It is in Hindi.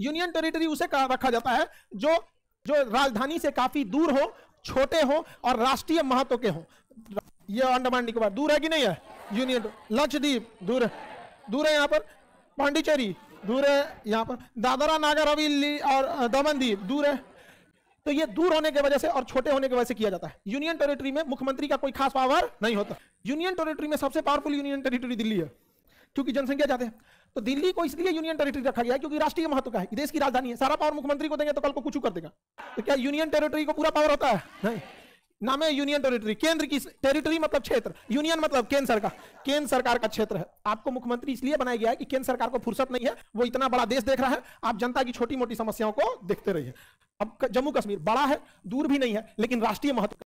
यूनियन टेरिटरी उसे रखा जाता है जो जो राजधानी से काफी दूर हो छोटे हो और राष्ट्रीय महत्व के हो यह अंडमान निकोबार दूर है कि नहीं है यूनियन लक्षद्वीप दूर दूर है यहाँ पर पांडिचेरी दूर है यहाँ पर दादरा नागर हवेली और दमन द्वीप दूर है तो ये दूर होने की वजह से और छोटे होने के वजह से किया जाता है यूनियन टेरिटरी में मुख्यमंत्री का कोई खास पावर नहीं होता यूनियन टेरिटरी में सबसे पावरफुल यूनियन टेरिटरी दिल्ली है क्योंकि जनसंख्या ज्यादा है तो दिल्ली को इसलिए यूनियन टेरिटरी रखा गया क्योंकि राष्ट्रीय महत्व का है देश की राजधानी है सारा पावर मुख्यमंत्री को देंगे तो कल को कुछ कर देगा तो क्या यूनियन टेरिटरी को पूरा पावर होता है नहीं नाम है यूनियन टेरिटरी केंद्र की टेरिटरी मतलब क्षेत्र यूनियन मतलब केंद्र सरकार केंद्र सरकार का क्षेत्र है आपको मुख्यमंत्री इसलिए बनाया गया है कि केंद्र सरकार को फुर्सत नहीं है वो इतना बड़ा देश देख रहा है आप जनता की छोटी मोटी समस्याओं को देखते रहिए अब जम्मू कश्मीर बड़ा है दूर भी नहीं है लेकिन राष्ट्रीय महत्व